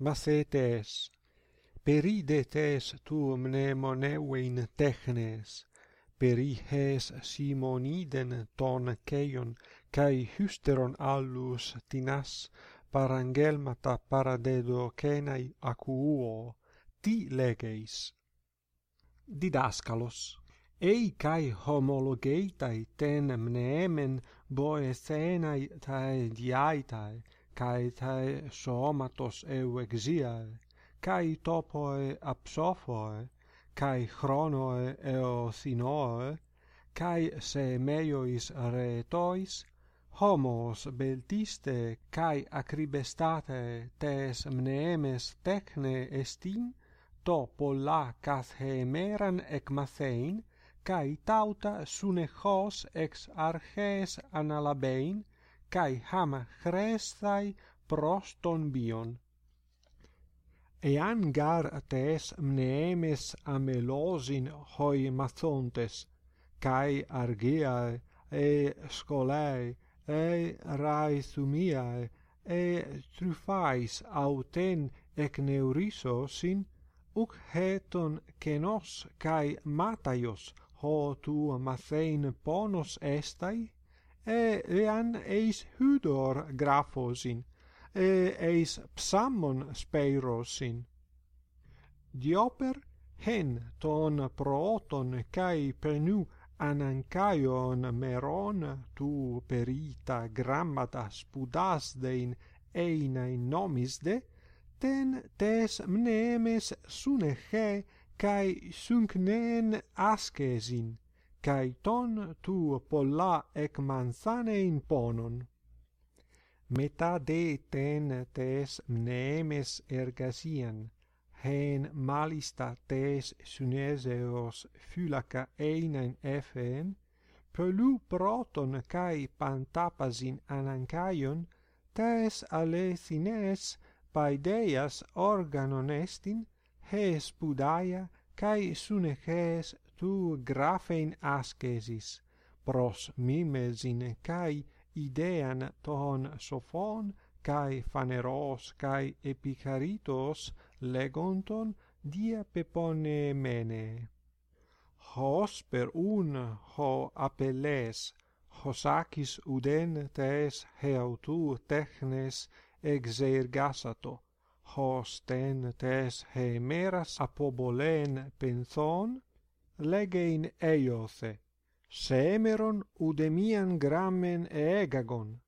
macetes peridetes tu mnemoneuein technes perihes simoniden ton keion kai hysteron allus tinas parangelmata paradedo kenai akuo ti legeis didaskalos ei kai homologeitai ten mnemen boethenai tae diaitai kai tai somatos eu exiae kai topoe apsophoe kai chronoe eo sinoe kai se meios homos beltiste kai acribestate tes mnemes techne estin to polla kas meran ek mathein kai tauta sunechos ex arches analabein kai hama chrestai pros ton bion. an gar tes mneemes amelosin hoi mazontes, kai argiae, e scolae, e rae sumiae, e trufais auten ec sin, uc heton kenos kai mataios ho tu mathein ponos estai? e ean eis hudor graphosin, e eis psammon speirosin. Dioper hen ton proton cae penu anancaion meron tu perita grammata spudasdein einae nomisde, ten tes mnemes sunehe cae sunc nen ascesin cae ton tu polla ec manzane imponon. Meta de ten tees neemes ergasian, hen malista tees suneseros fulaca einen efeen, pelu proton cae pantapasin anancaion, tes ale thines paideas organon estin, hees pudaia, cae sunehees tu grafein ascesis pros mimes in kai idean ton sophon kai phaneros kai epicharitos legonton dia pepone mene hos per un ho apelles hosakis uden tes he autou technes exergasato hos ten tes he meras apobolen penthon, legein in semeron udemian grammen e egagon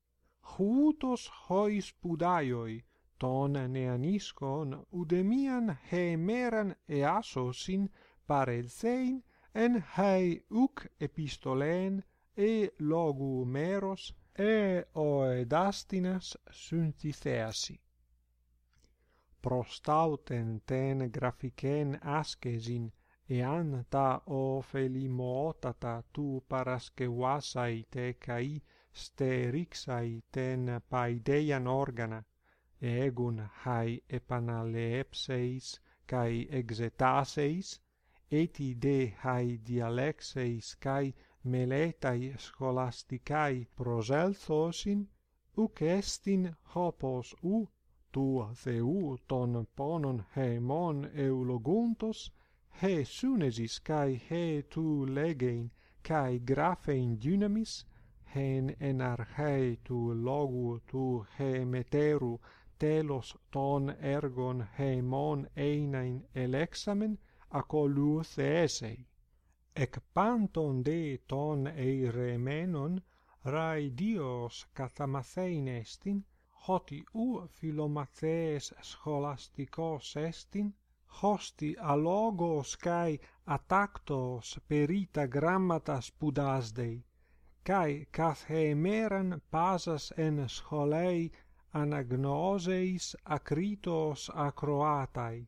hutos hois pudaioi ton neaniskon udemian hemeran e asosin parelsein en hai uk epistolen e logu meros e o edastinas syntiseasi prostauten ten grafiken askesin e an ta o tu paraske wasai te kai ste rixai ten paideian organa e egun hai epanalepseis kai exetaseis et ide hai dialexeis kai meletai scholasticai proselthosin uc estin hopos u tu theu ton ponon hemon eulogontos he sunesis kai he tu legein kai grafe in dynamis hen en archei tu logu tu he meteru telos ton ergon he mon einain elexamen aco luus Ec panton de ton eire menon rae dios catamathein estin hoti u filomathees scholasticos estin hosti alogos kai atactos perita grammata spudasdei, kai kathe meran pasas en scholei anagnoseis acritos acroatai,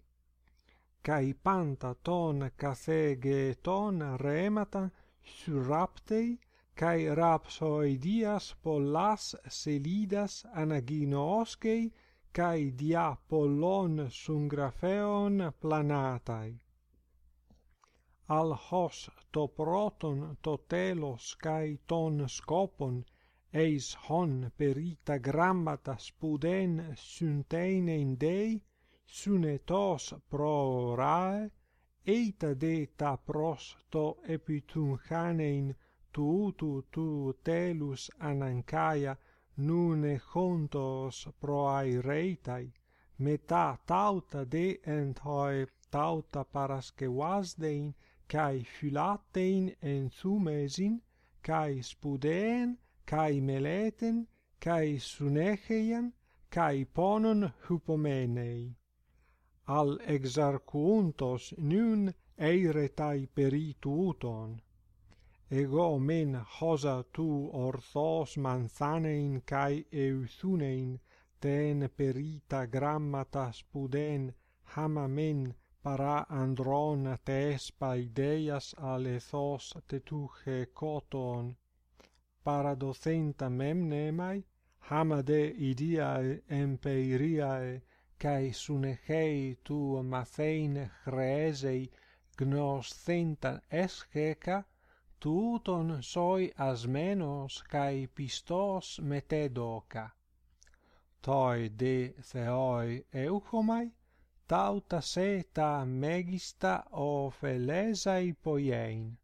kai panta ton kathe geton remata surraptei, kai rapsoidias pollas selidas anaginoskei, kai dia sungrafeon sun grafeon planatai al to proton to telos kai ton skopon eis hon perita grammata spuden syntein in dei sunetos pro rae eita de ta pros to epitun hanein tu tu tu telus anankaia nune hontos pro ai reitai meta tauta de ent tauta parascevasdein cae filatein dein kai fulatein en sumesin kai spuden kai meleten kai sunecheian, kai ponon hupomenei al exarcuuntos nun eiretai perituuton, Ego men hosa tu orthos manzanein cai euthunein ten perita grammatas puden, hama men para androna tespa ideas alethos tetu hecoton. Para docenta memnemae, hama de ideae emperiae, cae sunecei tu macein chreesei gnoscentan escecae, Touton soi asmenos kai pistos metedoka toi de sei euchomai tauta seta megista ofeleza ipoiein